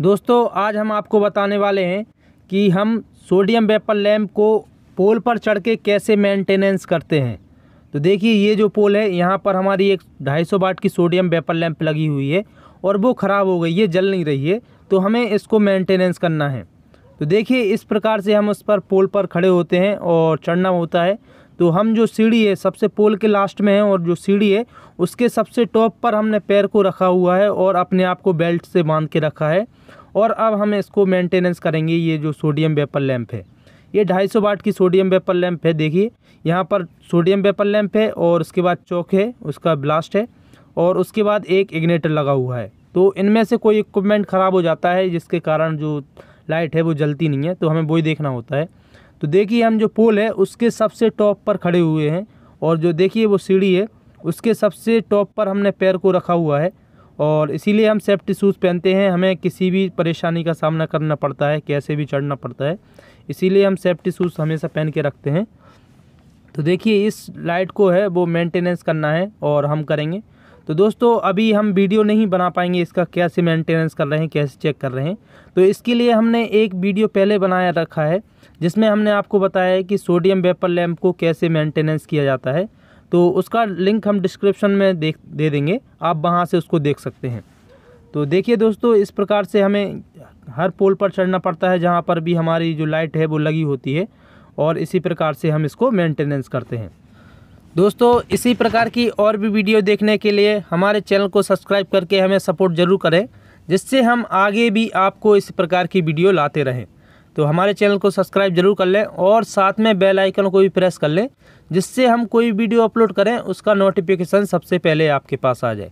दोस्तों आज हम आपको बताने वाले हैं कि हम सोडियम वेपर लैम्प को पोल पर चढ़ के कैसे मेंटेनेंस करते हैं तो देखिए ये जो पोल है यहाँ पर हमारी एक ढाई सौ की सोडियम वेपर लैम्प लगी हुई है और वो ख़राब हो गई है जल नहीं रही है तो हमें इसको मेंटेनेंस करना है तो देखिए इस प्रकार से हम उस पर पोल पर खड़े होते हैं और चढ़ना होता है तो हम जो सीढ़ी है सबसे पोल के लास्ट में है और जो सीढ़ी है उसके सबसे टॉप पर हमने पैर को रखा हुआ है और अपने आप को बेल्ट से बांध के रखा है और अब हम इसको मेंटेनेंस करेंगे ये जो सोडियम वेपर लैम्प है ये 250 वाट की सोडियम वेपर लैम्प है देखिए यहाँ पर सोडियम वेपर लैम्प है और उसके बाद चौक है उसका ब्लास्ट है और उसके बाद एक इग्नेटर लगा हुआ है तो इनमें से कोई इक्विपमेंट ख़राब हो जाता है जिसके कारण जो लाइट है वो जलती नहीं है तो हमें वही देखना होता है तो देखिए हम जो पोल है उसके सबसे टॉप पर खड़े हुए हैं और जो देखिए वो सीढ़ी है उसके सबसे टॉप पर हमने पैर को रखा हुआ है और इसीलिए हम सेफ्टी शूज़ पहनते हैं हमें किसी भी परेशानी का सामना करना पड़ता है कैसे भी चढ़ना पड़ता है इसीलिए हम सेफ्टी शूज़ हमेशा पहन के रखते हैं तो देखिए इस लाइट को है वो मेंटेनेंस करना है और हम करेंगे तो दोस्तों अभी हम वीडियो नहीं बना पाएंगे इसका कैसे मेंटेनेंस कर रहे हैं कैसे चेक कर रहे हैं तो इसके लिए हमने एक वीडियो पहले बनाया रखा है जिसमें हमने आपको बताया है कि सोडियम वेपर लैम्प को कैसे मेंटेनेंस किया जाता है तो उसका लिंक हम डिस्क्रिप्शन में देख दे देंगे आप वहाँ से उसको देख सकते हैं तो देखिए दोस्तों इस प्रकार से हमें हर पोल पर चढ़ना पड़ता है जहाँ पर भी हमारी जो लाइट है वो लगी होती है और इसी प्रकार से हम इसको मेंटेनेंस करते हैं दोस्तों इसी प्रकार की और भी वीडियो देखने के लिए हमारे चैनल को सब्सक्राइब करके हमें सपोर्ट ज़रूर करें जिससे हम आगे भी आपको इस प्रकार की वीडियो लाते रहें तो हमारे चैनल को सब्सक्राइब जरूर कर लें और साथ में बेल आइकन को भी प्रेस कर लें जिससे हम कोई वीडियो अपलोड करें उसका नोटिफिकेशन सबसे पहले आपके पास आ जाए